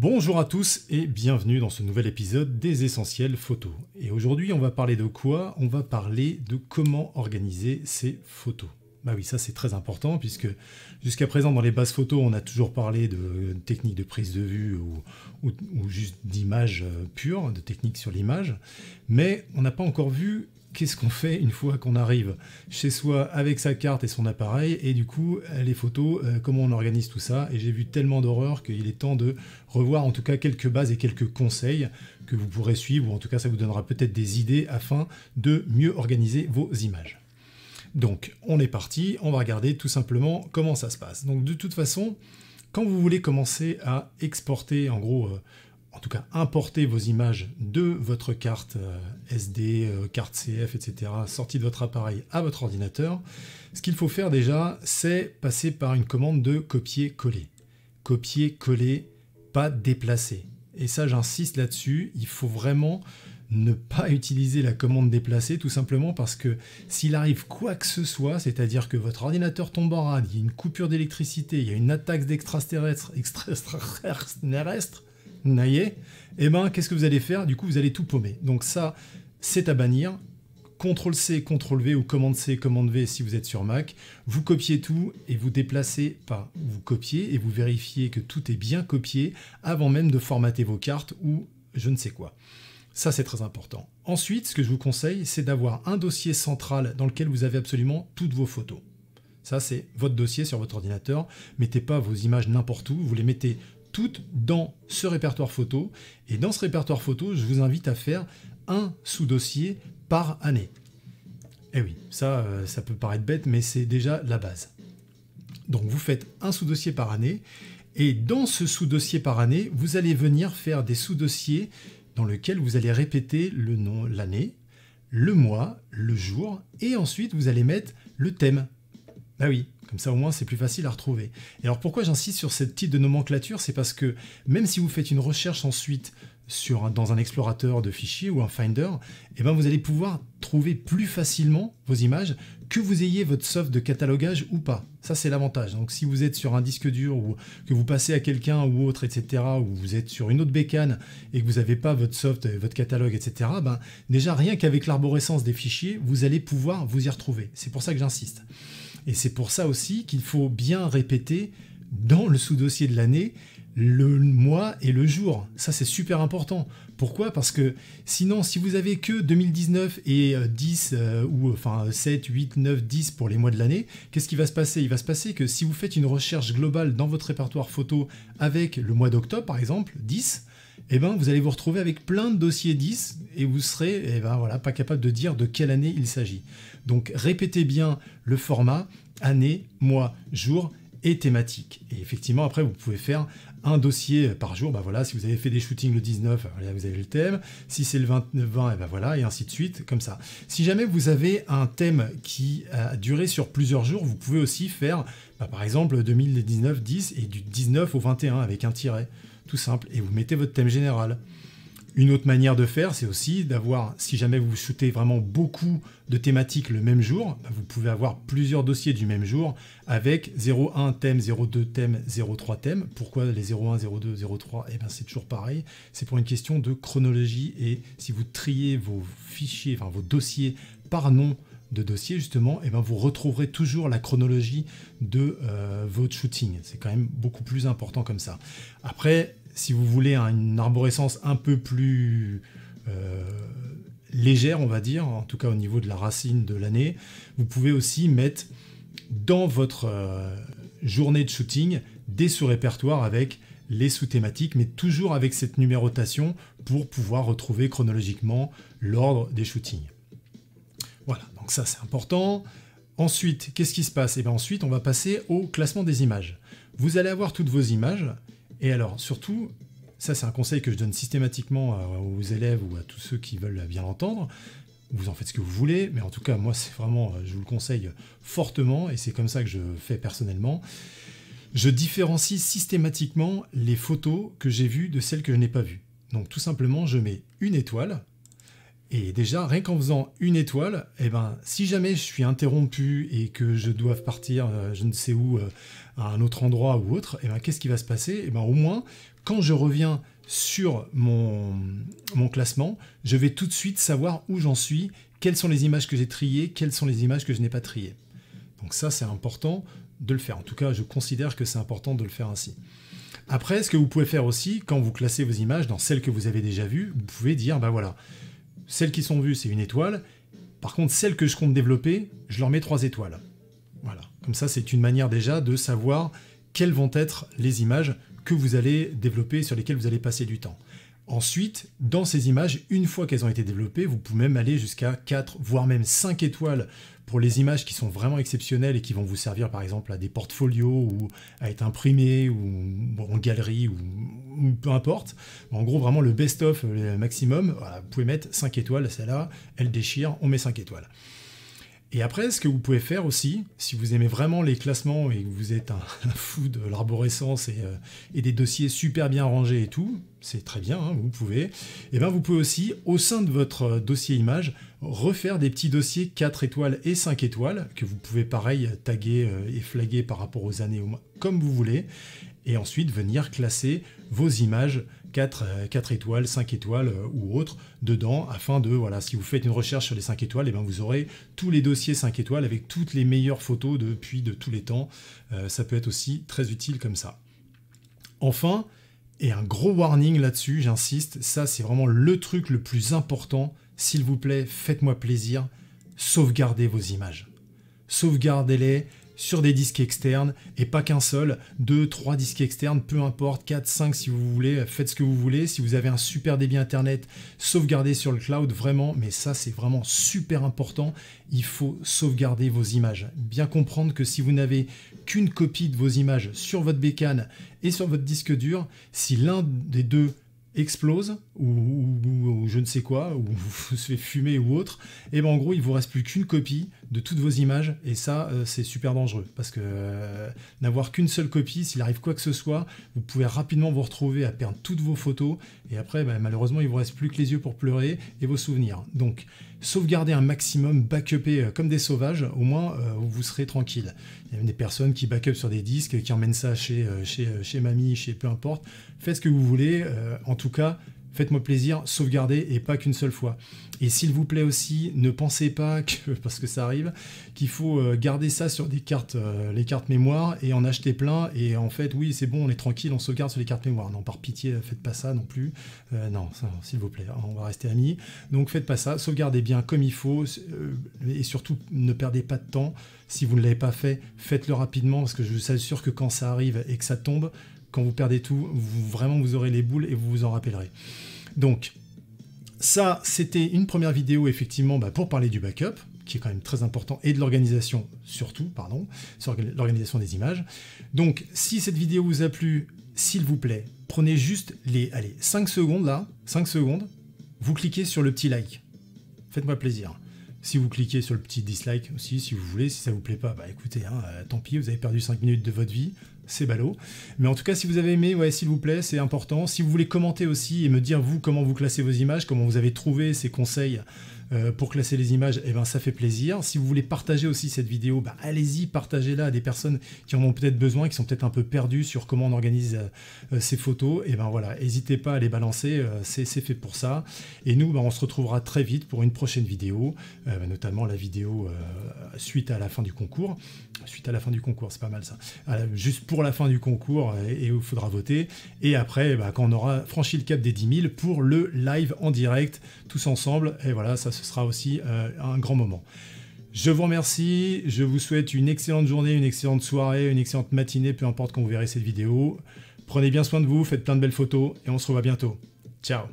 Bonjour à tous et bienvenue dans ce nouvel épisode des essentiels photos. Et aujourd'hui on va parler de quoi On va parler de comment organiser ses photos. Bah oui, ça c'est très important puisque jusqu'à présent dans les bases photos, on a toujours parlé de techniques de prise de vue ou, juste d'image euh, pure, de techniques sur l'image, mais on n'a pas encore vu qu'est-ce qu'on fait une fois qu'on arrive chez soi avec sa carte et son appareil et du coup euh, les photos, euh, comment on organise tout ça et j'ai vu tellement d'horreurs qu'il est temps de revoir en tout cas quelques bases et quelques conseils que vous pourrez suivre ou en tout cas ça vous donnera peut-être des idées afin de mieux organiser vos images. Donc on est parti, on va regarder tout simplement comment ça se passe. Donc de toute façon, quand vous voulez commencer à exporter en gros euh, en tout cas importer vos images de votre carte euh, SD, euh, carte CF, etc., sortie de votre appareil à votre ordinateur, ce qu'il faut faire déjà, c'est passer par une commande de copier-coller. Copier-coller, pas déplacer. Et ça, j'insiste là-dessus, il faut vraiment ne pas utiliser la commande déplacer, tout simplement parce que s'il arrive quoi que ce soit, c'est-à-dire que votre ordinateur tombe en rade, il y a une coupure d'électricité, il y a une attaque d'extraterrestres, extraterrestres, et eh ben, qu'est-ce que vous allez faire Du coup, vous allez tout paumer. Donc ça, c'est à bannir. CTRL-C, CTRL-V ou Commande c Commande v si vous êtes sur Mac. Vous copiez tout et vous déplacez pas. Vous copiez et vous vérifiez que tout est bien copié avant même de formater vos cartes ou je ne sais quoi. Ça, c'est très important. Ensuite, ce que je vous conseille, c'est d'avoir un dossier central dans lequel vous avez absolument toutes vos photos. Ça, c'est votre dossier sur votre ordinateur. Mettez pas vos images n'importe où, vous les mettez dans ce répertoire photo. Et dans ce répertoire photo, je vous invite à faire un sous-dossier par année. Et eh oui, ça, euh, ça peut paraître bête, mais c'est déjà la base. Donc vous faites un sous-dossier par année, et dans ce sous-dossier par année, vous allez venir faire des sous-dossiers dans lesquels vous allez répéter le nom, l'année, le mois, le jour, et ensuite vous allez mettre le thème. Bah oui, comme ça, au moins, c'est plus facile à retrouver. Et alors, pourquoi j'insiste sur ce type de nomenclature C'est parce que même si vous faites une recherche ensuite dans un explorateur de fichiers ou un Finder, eh ben, vous allez pouvoir trouver plus facilement vos images que vous ayez votre soft de catalogage ou pas. Ça, c'est l'avantage. Donc, si vous êtes sur un disque dur ou que vous passez à quelqu'un ou autre, etc., ou vous êtes sur une autre bécane et que vous n'avez pas votre soft, euh, votre catalogue, etc., ben, déjà, rien qu'avec l'arborescence des fichiers, vous allez pouvoir vous y retrouver. C'est pour ça que j'insiste. Et c'est pour ça aussi qu'il faut bien répéter dans le sous-dossier de l'année le mois et le jour. Ça, c'est super important. Pourquoi Parce que sinon, si vous avez que 2019 et 10, euh, euh, ou enfin 7, 8, 9, 10 pour les mois de l'année, qu'est-ce qui va se passer Il va se passer que si vous faites une recherche globale dans votre répertoire photo avec le mois d'octobre, par exemple, 10, eh ben, vous allez vous retrouver avec plein de dossiers 10 et vous serez eh ben, voilà, pas capable de dire de quelle année il s'agit. Donc répétez bien le format année, mois, jour et thématique. Et effectivement, après, vous pouvez faire un dossier par jour. Ben voilà, si vous avez fait des shootings le 19, euh, vous avez le thème. Si c'est le 29, 20, et ben voilà, et ainsi de suite, comme ça. Si jamais vous avez un thème qui a duré sur plusieurs jours, vous pouvez aussi faire, bah, par exemple, 2019-10 et du 19 au 21 avec un tiret. Tout simple. Et vous mettez votre thème général. Une autre manière de faire, c'est aussi d'avoir, si jamais vous shootez vraiment beaucoup de thématiques le même jour, bah, vous pouvez avoir plusieurs dossiers du même jour avec 01 thème, 02 thème, 03 thème. Pourquoi les 01, 02, 03 et bien, c'est toujours pareil. C'est pour une question de chronologie et si vous triez vos fichiers, enfin vos dossiers par nom de dossier justement, et eh ben vous retrouverez toujours la chronologie de euh, votre shooting. C'est quand même beaucoup plus important comme ça. Après, si vous voulez, une arborescence un peu plus euh, légère, on va dire, en tout cas au niveau de la racine de l'année. Vous pouvez aussi mettre dans votre euh, journée de shooting des sous-répertoires avec les sous-thématiques, mais toujours avec cette numérotation pour pouvoir retrouver chronologiquement l'ordre des shootings. Voilà, donc ça c'est important. Ensuite, qu'est-ce qui se passe Et eh bien ensuite, on va passer au classement des images. Vous allez avoir toutes vos images et alors, surtout, ça c'est un conseil que je donne systématiquement aux élèves ou à tous ceux qui veulent bien l'entendre. Vous en faites ce que vous voulez, mais en tout cas, moi c'est vraiment, je vous le conseille fortement, et c'est comme ça que je fais personnellement. Je différencie systématiquement les photos que j'ai vues de celles que je n'ai pas vues. Donc tout simplement, je mets une étoile et déjà, rien qu'en faisant une étoile, eh ben, si jamais je suis interrompu et que je dois partir, euh, je ne sais où, euh, à un autre endroit ou autre, et eh ben, qu'est-ce qui va se passer Et eh ben, Au moins, quand je reviens sur mon, mon classement, je vais tout de suite savoir où j'en suis, quelles sont les images que j'ai triées, quelles sont les images que je n'ai pas triées. Donc ça, c'est important de le faire. En tout cas, je considère que c'est important de le faire ainsi. Après, ce que vous pouvez faire aussi, quand vous classez vos images dans celles que vous avez déjà vues, vous pouvez dire, ben voilà, celles qui sont vues, c'est une étoile. Par contre, celles que je compte développer, je leur mets trois étoiles. Voilà. Comme ça, c'est une manière déjà de savoir quelles vont être les images que vous allez développer, sur lesquelles vous allez passer du temps. Ensuite, dans ces images, une fois qu'elles ont été développées, vous pouvez même aller jusqu'à 4, voire même 5 étoiles pour les images qui sont vraiment exceptionnelles et qui vont vous servir par exemple à des portfolios ou à être imprimées ou en galerie ou, peu importe. En gros, vraiment le best-of, le maximum, vous pouvez mettre 5 étoiles, celle-là, elle déchire, on met 5 étoiles. Et après, ce que vous pouvez faire aussi, si vous aimez vraiment les classements et que vous êtes un, fou de l'arborescence euh, et, des dossiers super bien rangés et tout, c'est très bien, hein, vous pouvez, et eh bien vous pouvez aussi, au sein de votre euh, dossier image, refaire des petits dossiers 4 étoiles et 5 étoiles, que vous pouvez pareil taguer euh, et flaguer par rapport aux années, comme vous voulez, et ensuite venir classer vos images 4, euh, étoiles, 5 étoiles euh, ou autres dedans afin de, voilà, si vous faites une recherche sur les 5 étoiles, et eh bien vous aurez tous les dossiers 5 étoiles avec toutes les meilleures photos depuis de tous les temps. Euh, ça peut être aussi très utile comme ça. Enfin, et un gros warning là-dessus, j'insiste, ça c'est vraiment le truc le plus important. S'il vous plaît, faites-moi plaisir, sauvegardez vos images. Sauvegardez-les, sur des disques externes et pas qu'un seul, deux, trois disques externes, peu importe, quatre, cinq, si vous voulez, faites ce que vous voulez. Si vous avez un super débit internet, sauvegardez sur le cloud vraiment, mais ça c'est vraiment super important. Il faut sauvegarder vos images. Bien comprendre que si vous n'avez qu'une copie de vos images sur votre bécane et sur votre disque dur, si l'un des deux explose ou, je ne sais quoi, ou, vous se fait fumer ou autre, et eh ben en gros il vous reste plus qu'une copie de toutes vos images. Et ça, euh, c'est super dangereux parce que euh, n'avoir qu'une seule copie, s'il arrive quoi que ce soit, vous pouvez rapidement vous retrouver à perdre toutes vos photos. Et après, ben, malheureusement, il vous reste plus que les yeux pour pleurer et vos souvenirs. Donc, sauvegardez un maximum, backupez euh, comme des sauvages. Au moins, vous serez tranquille. Il y a même des personnes qui backupent sur des disques, qui emmènent ça chez, chez, chez mamie, chez peu importe. Faites ce que vous voulez. en tout cas, faites-moi plaisir, sauvegardez et pas qu'une seule fois. Et s'il vous plaît aussi, ne pensez pas que, parce que ça arrive, qu'il faut euh, garder ça sur des cartes, euh, les cartes mémoire et en acheter plein. Et en fait, oui, c'est bon, on est tranquille, on sauvegarde sur les cartes mémoire. Non, par pitié, faites pas ça non plus. Euh, non, s'il vous plaît, on va rester amis. Donc faites pas ça, sauvegardez bien comme il faut et surtout ne perdez pas de temps. Si vous ne l'avez pas fait, faites-le rapidement parce que je vous assure que quand ça arrive et que ça tombe, quand vous perdez tout, vous, vraiment vous aurez les boules et vous vous en rappellerez. Donc, ça, c'était une première vidéo effectivement bah, pour parler du backup, qui est quand même très important, et de l'organisation surtout, pardon, sur l'organisation des images. Donc, si cette vidéo vous a plu, s'il vous plaît, prenez juste les allez, 5 secondes là, 5 secondes, vous cliquez sur le petit like. Faites-moi plaisir. Si vous cliquez sur le petit dislike aussi, si vous voulez, si ça vous plaît pas, bah écoutez, hein, euh, tant pis, vous avez perdu 5 minutes de votre vie, c'est ballot. Mais en tout cas, si vous avez aimé, ouais, s'il vous plaît, c'est important. Si vous voulez commenter aussi et me dire vous comment vous classez vos images, comment vous avez trouvé ces conseils euh, pour classer les images, et eh ben, ça fait plaisir. Si vous voulez partager aussi cette vidéo, bah, allez-y, partagez-la à des personnes qui en ont peut-être besoin, qui sont peut-être un peu perdues sur comment on organise euh, euh, ces photos. Et eh ben voilà, n'hésitez pas à les balancer, c'est fait pour ça. Et nous, bah, on se retrouvera très vite pour une prochaine vidéo, bah, notamment la vidéo suite à la fin du concours. Suite à la fin du concours, c'est pas mal ça. Ah, juste pour la fin du concours, et, il faudra voter. Et après, quand on aura franchi le cap des 10 000 pour le live en direct, tous ensemble, et voilà, ça se ce sera aussi euh, un grand moment. Je vous remercie, je vous souhaite une excellente journée, une excellente soirée, une excellente matinée, peu importe quand vous verrez cette vidéo. Prenez bien soin de vous, faites plein de belles photos et on se revoit bientôt. Ciao